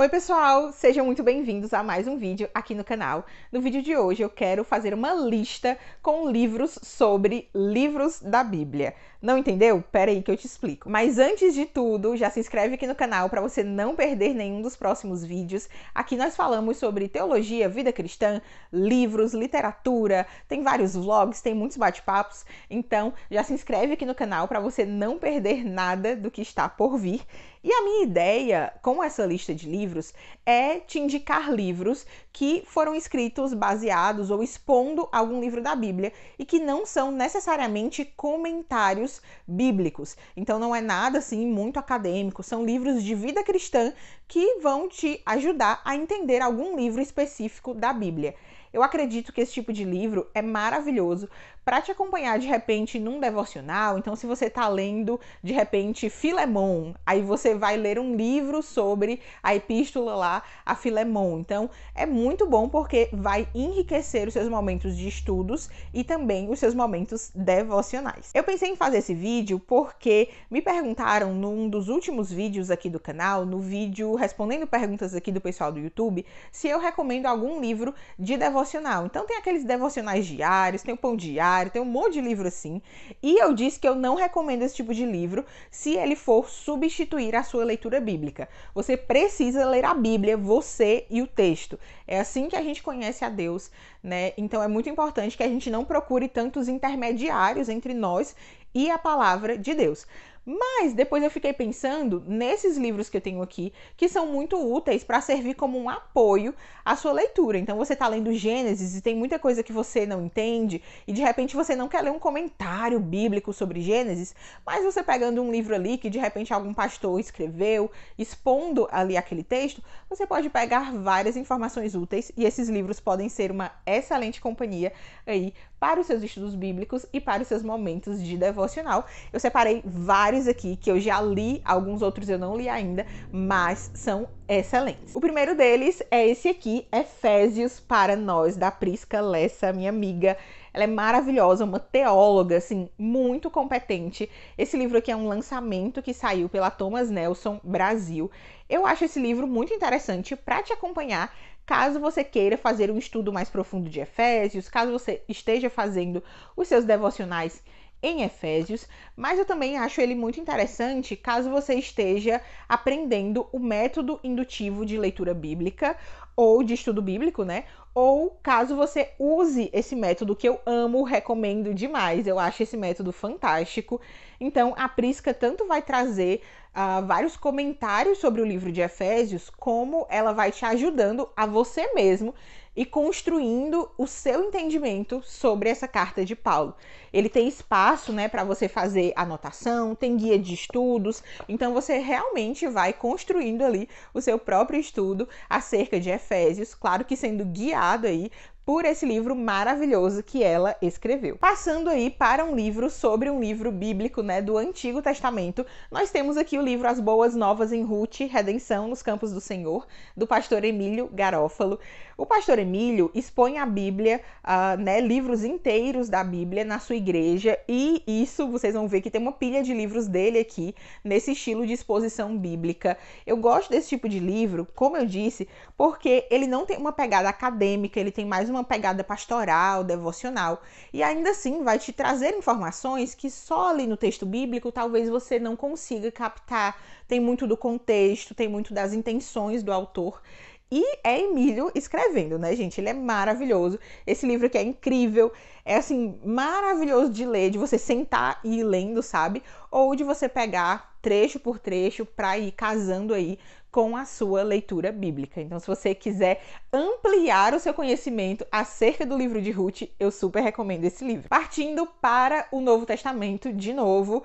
Oi pessoal, sejam muito bem-vindos a mais um vídeo aqui no canal. No vídeo de hoje eu quero fazer uma lista com livros sobre livros da Bíblia. Não entendeu? Pera aí que eu te explico. Mas antes de tudo, já se inscreve aqui no canal para você não perder nenhum dos próximos vídeos. Aqui nós falamos sobre teologia, vida cristã, livros, literatura, tem vários vlogs, tem muitos bate-papos. Então, já se inscreve aqui no canal para você não perder nada do que está por vir. E a minha ideia com essa lista de livros é te indicar livros que foram escritos baseados ou expondo algum livro da Bíblia e que não são necessariamente comentários livros bíblicos. Então não é nada assim muito acadêmico, são livros de vida cristã que vão te ajudar a entender algum livro específico da Bíblia. Eu acredito que esse tipo de livro é maravilhoso para te acompanhar de repente num devocional. Então, se você está lendo de repente Filemon, aí você vai ler um livro sobre a epístola lá a Filemon. Então, é muito bom porque vai enriquecer os seus momentos de estudos e também os seus momentos devocionais. Eu pensei em fazer esse vídeo porque me perguntaram num dos últimos vídeos aqui do canal, no vídeo respondendo perguntas aqui do pessoal do YouTube, se eu recomendo algum livro de devocional. Então tem aqueles devocionais diários, tem o Pão Diário, tem um monte de livro assim. E eu disse que eu não recomendo esse tipo de livro se ele for substituir a sua leitura bíblica. Você precisa ler a Bíblia, você e o texto. É assim que a gente conhece a Deus, né? Então é muito importante que a gente não procure tantos intermediários entre nós e a palavra de Deus. Mas depois eu fiquei pensando nesses livros que eu tenho aqui, que são muito úteis para servir como um apoio à sua leitura. Então você está lendo Gênesis e tem muita coisa que você não entende, e de repente você não quer ler um comentário bíblico sobre Gênesis, mas você pegando um livro ali que de repente algum pastor escreveu, expondo ali aquele texto, você pode pegar várias informações úteis e esses livros podem ser uma excelente companhia aí para os seus estudos bíblicos e para os seus momentos de devocional. Eu separei vários aqui que eu já li, alguns outros eu não li ainda, mas são excelentes. O primeiro deles é esse aqui, Efésios para nós, da Prisca Lessa, minha amiga. Ela é maravilhosa, uma teóloga, assim, muito competente. Esse livro aqui é um lançamento que saiu pela Thomas Nelson Brasil. Eu acho esse livro muito interessante para te acompanhar Caso você queira fazer um estudo mais profundo de Efésios, caso você esteja fazendo os seus devocionais em Efésios, mas eu também acho ele muito interessante caso você esteja aprendendo o método indutivo de leitura bíblica ou de estudo bíblico, né? Ou caso você use esse método que eu amo, recomendo demais, eu acho esse método fantástico. Então, a Prisca tanto vai trazer uh, vários comentários sobre o livro de Efésios, como ela vai te ajudando a você mesmo e construindo o seu entendimento sobre essa carta de Paulo. Ele tem espaço, né, para você fazer anotação, tem guia de estudos, então você realmente vai construindo ali o seu próprio estudo acerca de Efésios, claro que sendo guiado aí por esse livro maravilhoso que ela escreveu. Passando aí para um livro sobre um livro bíblico, né, do Antigo Testamento, nós temos aqui o livro As Boas Novas em Ruth, Redenção nos Campos do Senhor, do pastor Emílio Garófalo. O pastor Emílio expõe a Bíblia, uh, né, livros inteiros da Bíblia na sua igreja e isso vocês vão ver que tem uma pilha de livros dele aqui nesse estilo de exposição bíblica. Eu gosto desse tipo de livro, como eu disse, porque ele não tem uma pegada acadêmica, ele tem mais uma uma pegada pastoral, devocional, e ainda assim vai te trazer informações que só ali no texto bíblico talvez você não consiga captar. Tem muito do contexto, tem muito das intenções do autor. E é Emílio escrevendo, né, gente? Ele é maravilhoso. Esse livro que é incrível, é assim, maravilhoso de ler, de você sentar e ir lendo, sabe? Ou de você pegar trecho por trecho para ir casando aí com a sua leitura bíblica. Então, se você quiser ampliar o seu conhecimento acerca do livro de Ruth, eu super recomendo esse livro. Partindo para o Novo Testamento, de novo, uh,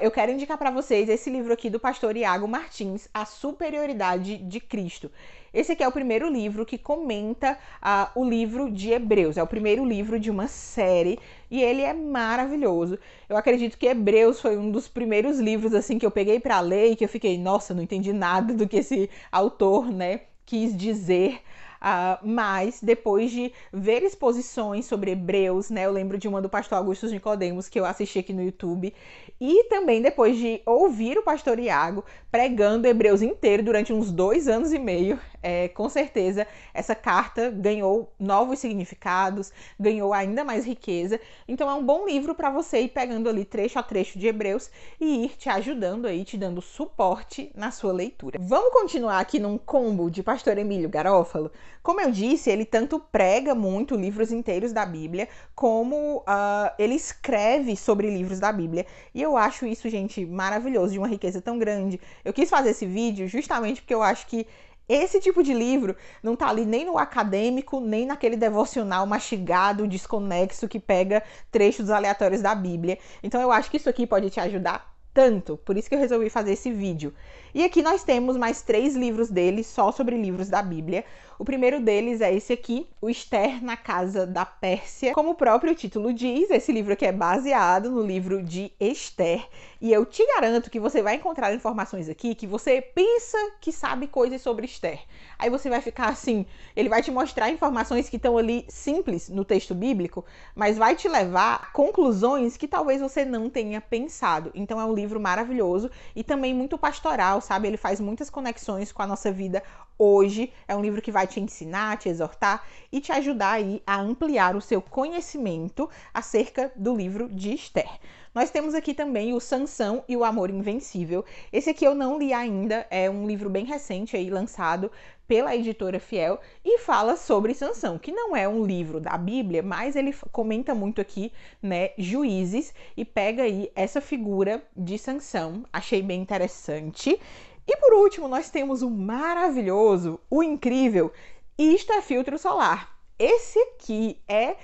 eu quero indicar para vocês esse livro aqui do pastor Iago Martins, A Superioridade de Cristo. Esse aqui é o primeiro livro que comenta ah, o livro de Hebreus. É o primeiro livro de uma série e ele é maravilhoso. Eu acredito que Hebreus foi um dos primeiros livros assim que eu peguei para ler e que eu fiquei, nossa, não entendi nada do que esse autor, né, quis dizer Uh, mas depois de ver exposições sobre hebreus, né? Eu lembro de uma do pastor Augusto Nicodemos que eu assisti aqui no YouTube. E também depois de ouvir o pastor Iago pregando hebreus inteiro durante uns dois anos e meio, é, com certeza essa carta ganhou novos significados, ganhou ainda mais riqueza. Então é um bom livro para você ir pegando ali trecho a trecho de Hebreus e ir te ajudando aí, te dando suporte na sua leitura. Vamos continuar aqui num combo de Pastor Emílio Garófalo? Como eu disse, ele tanto prega muito livros inteiros da Bíblia, como uh, ele escreve sobre livros da Bíblia. E eu acho isso, gente, maravilhoso, de uma riqueza tão grande. Eu quis fazer esse vídeo justamente porque eu acho que esse tipo de livro não tá ali nem no acadêmico, nem naquele devocional mastigado, desconexo que pega trechos aleatórios da Bíblia. Então eu acho que isso aqui pode te ajudar tanto. Por isso que eu resolvi fazer esse vídeo. E aqui nós temos mais três livros dele, só sobre livros da Bíblia. O primeiro deles é esse aqui, O Esther na Casa da Pérsia. Como o próprio título diz, esse livro aqui é baseado no livro de Esther. E eu te garanto que você vai encontrar informações aqui que você pensa que sabe coisas sobre Esther. Aí você vai ficar assim, ele vai te mostrar informações que estão ali simples no texto bíblico, mas vai te levar a conclusões que talvez você não tenha pensado. Então é um livro maravilhoso e também muito pastoral sabe? Ele faz muitas conexões com a nossa vida hoje. É um livro que vai te ensinar, te exortar e te ajudar aí a ampliar o seu conhecimento acerca do livro de Esther. Nós temos aqui também o Sansão e o Amor Invencível. Esse aqui eu não li ainda, é um livro bem recente aí lançado pela editora Fiel e fala sobre Sansão, que não é um livro da Bíblia, mas ele comenta muito aqui, né, Juízes e pega aí essa figura de Sansão. Achei bem interessante. E por último, nós temos o maravilhoso, o incrível é Filtro Solar. Esse aqui é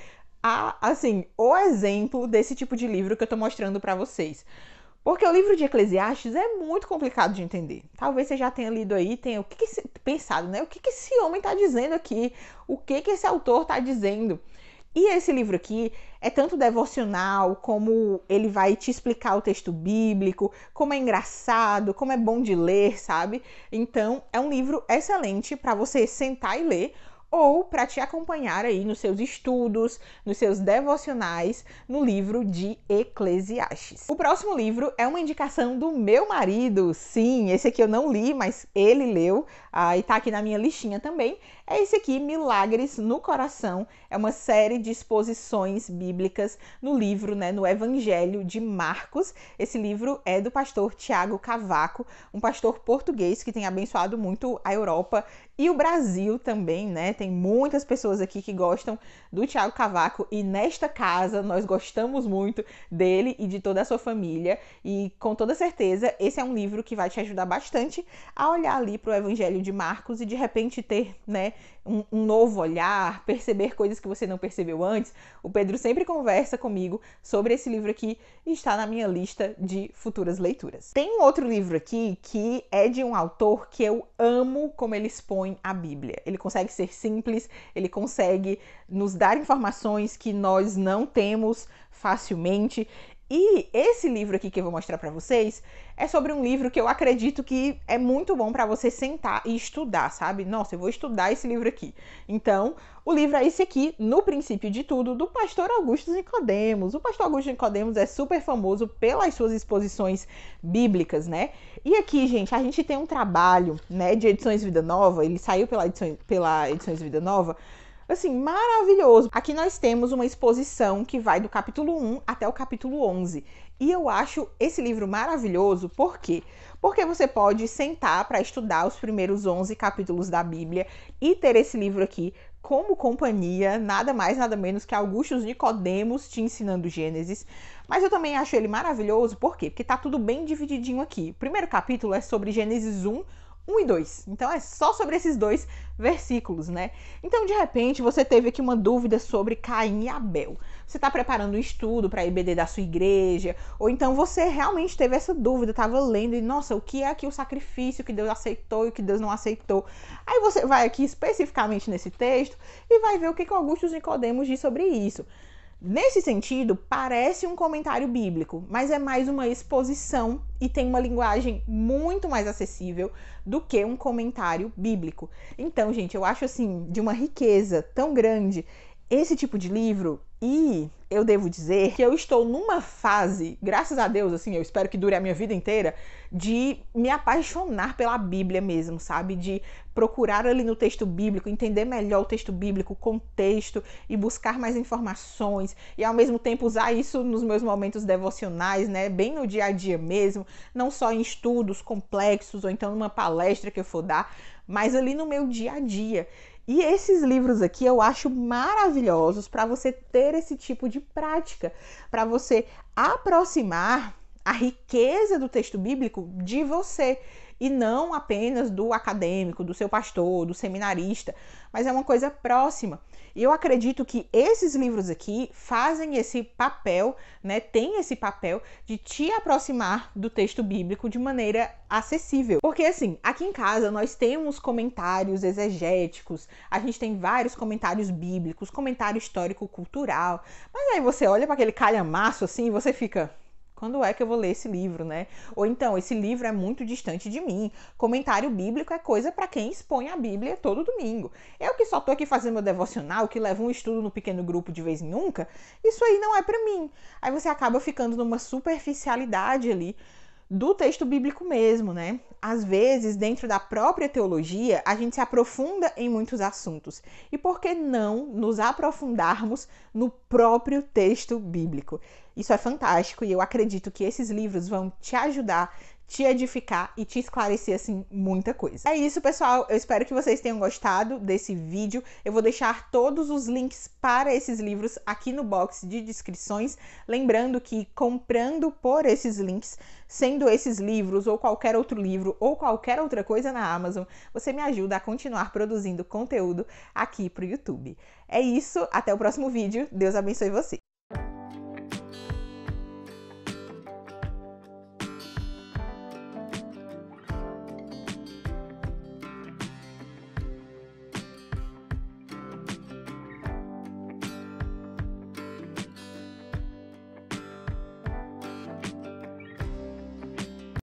a, assim, o exemplo desse tipo de livro que eu estou mostrando para vocês. Porque o livro de Eclesiastes é muito complicado de entender. Talvez você já tenha lido aí, tenha o que, que pensado, né? O que, que esse homem está dizendo aqui? O que, que esse autor está dizendo? E esse livro aqui é tanto devocional, como ele vai te explicar o texto bíblico, como é engraçado, como é bom de ler, sabe? Então, é um livro excelente para você sentar e ler ou para te acompanhar aí nos seus estudos, nos seus devocionais, no livro de Eclesiastes. O próximo livro é uma indicação do meu marido. Sim, esse aqui eu não li, mas ele leu ah, e tá aqui na minha listinha também, é esse aqui, Milagres no Coração. É uma série de exposições bíblicas no livro, né, no Evangelho de Marcos. Esse livro é do pastor Tiago Cavaco, um pastor português que tem abençoado muito a Europa e o Brasil também, né? Tem muitas pessoas aqui que gostam do Tiago Cavaco e nesta casa nós gostamos muito dele e de toda a sua família. E com toda certeza, esse é um livro que vai te ajudar bastante a olhar ali para o Evangelho de de Marcos e de repente ter né, um, um, novo olhar, perceber coisas que você não percebeu antes. O Pedro sempre conversa comigo sobre esse livro aqui e está na minha lista de futuras leituras. Tem um outro livro aqui que é de um autor que eu amo como ele expõe a Bíblia. Ele consegue ser simples, ele consegue nos dar informações que nós não temos facilmente e esse livro aqui que eu vou mostrar para vocês é sobre um livro que eu acredito que é muito bom para você sentar e estudar, sabe? Nossa, eu vou estudar esse livro aqui. Então, o livro é esse aqui, No Princípio de Tudo, do pastor Augusto Nicodemos. O pastor Augusto Nicodemos é super famoso pelas suas exposições bíblicas, né? E aqui, gente, a gente tem um trabalho, né, de Edições Vida Nova, ele saiu pela Edições, pela Edições Vida Nova, assim, maravilhoso. Aqui nós temos uma exposição que vai do capítulo 1 até o capítulo 11. E eu acho esse livro maravilhoso, por quê? Porque você pode sentar para estudar os primeiros 11 capítulos da Bíblia e ter esse livro aqui como companhia, nada mais, nada menos que Augustus Nicodemos te ensinando Gênesis. Mas eu também acho ele maravilhoso, por quê? Porque tá tudo bem divididinho aqui. O primeiro capítulo é sobre Gênesis 1 1 e 2. Então é só sobre esses dois versículos, né? Então, de repente, você teve aqui uma dúvida sobre Caim e Abel. Você está preparando um estudo para a IBD da sua igreja, ou então você realmente teve essa dúvida, estava lendo e, nossa, o que é aqui o sacrifício que Deus aceitou e o que Deus não aceitou? Aí você vai aqui especificamente nesse texto e vai ver o que, que Augusto Nicodemos diz sobre isso. Nesse sentido, parece um comentário bíblico, mas é mais uma exposição e tem uma linguagem muito mais acessível do que um comentário bíblico. Então, gente, eu acho assim, de uma riqueza tão grande, esse tipo de livro e eu devo dizer que eu estou numa fase, graças a Deus, assim, eu espero que dure a minha vida inteira, de me apaixonar pela Bíblia mesmo, sabe? De procurar ali no texto bíblico, entender melhor o texto bíblico, o contexto e buscar mais informações e ao mesmo tempo usar isso nos meus momentos devocionais, né? Bem no dia a dia mesmo, não só em estudos complexos ou então numa palestra que eu for dar, mas ali no meu dia a dia. E esses livros aqui eu acho maravilhosos para você ter esse tipo de prática, para você aproximar a riqueza do texto bíblico de você e não apenas do acadêmico, do seu pastor, do seminarista, mas é uma coisa próxima. E eu acredito que esses livros aqui fazem esse papel, né, tem esse papel de te aproximar do texto bíblico de maneira acessível. Porque assim, aqui em casa nós temos comentários exegéticos, a gente tem vários comentários bíblicos, comentário histórico cultural. Mas aí você olha para aquele calhamaço assim, e você fica quando é que eu vou ler esse livro, né? Ou então, esse livro é muito distante de mim. Comentário bíblico é coisa para quem expõe a Bíblia todo domingo. Eu que só tô aqui fazendo meu devocional, que levo um estudo no pequeno grupo de vez em nunca, isso aí não é para mim. Aí você acaba ficando numa superficialidade ali do texto bíblico mesmo, né? Às vezes, dentro da própria teologia, a gente se aprofunda em muitos assuntos. E por que não nos aprofundarmos no próprio texto bíblico? Isso é fantástico e eu acredito que esses livros vão te ajudar, te edificar e te esclarecer assim muita coisa. É isso, pessoal. Eu espero que vocês tenham gostado desse vídeo. Eu vou deixar todos os links para esses livros aqui no box de descrições, lembrando que comprando por esses links, sendo esses livros ou qualquer outro livro ou qualquer outra coisa na Amazon, você me ajuda a continuar produzindo conteúdo aqui para o YouTube. É isso, até o próximo vídeo. Deus abençoe você.